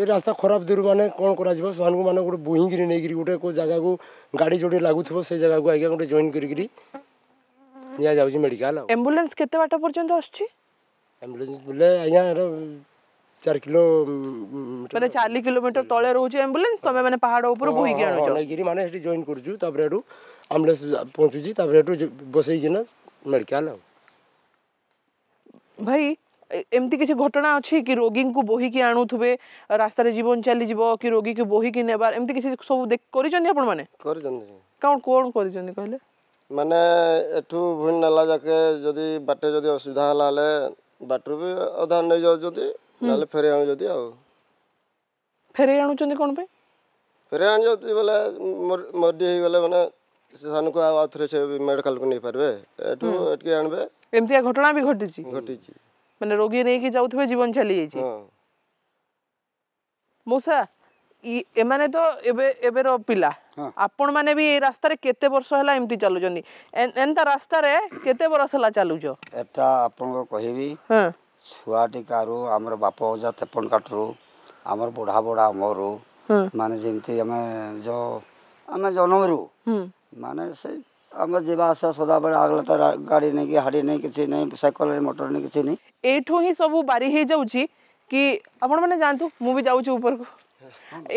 ଏ ରାସ୍ତା ଖରାପ ଦୂର ମାନେ କ'ଣ କରାଯିବ ସେମାନଙ୍କୁ ମାନେ ଗୋଟେ ବୋହିକିରି ନେଇକିରି ଗୋଟେ କେଉଁ ଜାଗାକୁ ଗାଡ଼ି ଯେଉଁଠି ଲାଗୁଥିବ ସେ ଜାଗାକୁ ଆଜ୍ଞା ଗୋଟେ ଜଏନ୍ କରିକିରି ନିଆଯାଉଛି ମେଡ଼ିକାଲ ଆମ୍ବୁଲାନ୍ସ କେତେ ବାଟ ପର୍ଯ୍ୟନ୍ତ ଆସୁଛି ଆମ୍ବୁଲାନ୍ସ ବୋଲେ ଆଜ୍ଞା ଚାରି କିଲୋ ମାନେ ଚାରି କିଲୋମିଟର ତଳେ ରହୁଛି ଆମ୍ବୁଲାନ୍ସ ତମେ ମାନେ ପାହାଡ଼ ଉପରୁ ବୋହିକି ଆଣୁଛ ନେଇକିରି ମାନେ ସେଠି ଜଏନ୍ କରୁଛୁ ତାପରେ ଏଠୁ ଆମ୍ବୁଲାନ୍ସ ପହଞ୍ଚୁଛି ତାପରେ ଏଠୁ ବସେଇକିନା ମେଡ଼ିକାଲ ଆଉ ଭାଇ ଏମିତି କିଛି ଘଟଣା ଅଛି କି ରୋଗୀଙ୍କୁ ବୋହିକି ଆଣୁଥିବେ ରାସ୍ତାରେ ଜୀବନ ଚାଲିଯିବ କି ରୋଗୀକୁ ବୋହିକି ନେବା ଏମିତି କିଛି ସବୁ କରିଛନ୍ତି ଆପଣମାନେ କରିଛନ୍ତି କ'ଣ କ'ଣ କରିଛନ୍ତି କହିଲେ ମାନେ ଏଠୁ ଭୁଲ ନେଲା ଯାକେ ଯଦି ବାଟେ ଯଦି ଅସୁବିଧା ହେଲା ହେଲେ ବାଟରୁ ବି ଅଧା ନେଇଯାଉଛନ୍ତି ନହେଲେ ଫେରେଇ ଆଣୁଛନ୍ତି ଆଉ ଫେରେଇ ଆଣୁଛନ୍ତି କ'ଣ ପାଇଁ ଫେରେଇ ଆଣୁଛନ୍ତି ବୋଲେ ମର୍ଡି ହେଇଗଲେ ମାନେ ସେମାନଙ୍କୁ ଆଉ ଥରେ ସେ ମେଡ଼ିକାଲକୁ ନେଇପାରିବେ ଏଠୁ ଏଠିକି ଆଣିବେ ଏମିତିଆ ଘଟଣା ବି ଘଟିଛି ଘଟିଛି ମାନେ ରୋଗୀ ନେଇକି ଯାଉଥିବେ ଜୀବନ ଚାଲିଯାଇଛି ମଉସା ଏମାନେ ତ ଏବେ ଏବେର ପିଲା ଆପଣମାନେ ବି ଏଇ ରାସ୍ତାରେ କେତେ ବର୍ଷ ହେଲା ଏମିତି ଚାଲୁଛନ୍ତି ଏନ୍ତା ରାସ୍ତାରେ କେତେ ବର୍ଷ ହେଲା ଚାଲୁଛ ଏଟା ଆପଣଙ୍କୁ କହିବି ଛୁଆଟିକାରୁ ଆମର ବାପ ଅଜା ତେପନ କାଠରୁ ଆମର ବୁଢ଼ା ବୁଢ଼ା ଅମରୁ ମାନେ ଯେମିତି ଆମେ ଯେଉଁ ଆମେ ଜନ୍ମରୁ ମାନେ ସେ আমরা আসা ସଦାବେଳେ ଆଗଲା ତା ଗାଡ଼ି ନେଇକି ହାଡ଼ି ନେଇ କିଛି ନାହିଁ ସାଇକେଲରେ ମଟର ନେଇ କିଛି ନାହିଁ ଏଇଠୁ ହିଁ ସବୁ ବାରି ହେଇଯାଉଛି କି ଆପଣମାନେ ଯାଆନ୍ତୁ ମୁଁ ବି ଯାଉଛି ଉପରକୁ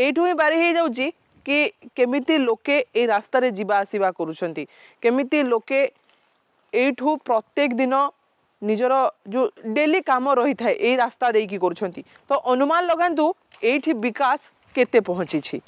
ଏଇଠୁ ହିଁ ବାରି ହେଇଯାଉଛି କି କେମିତି ଲୋକେ ଏଇ ରାସ୍ତାରେ ଯିବା ଆସିବା କରୁଛନ୍ତି କେମିତି ଲୋକେ ଏଇଠୁ ପ୍ରତ୍ୟେକ ଦିନ ନିଜର ଯେଉଁ ଡେଲି କାମ ରହିଥାଏ ଏଇ ରାସ୍ତା ଦେଇକି କରୁଛନ୍ତି ତ ଅନୁମାନ ଲଗାନ୍ତୁ ଏଇଠି ବିକାଶ କେତେ ପହଞ୍ଚିଛି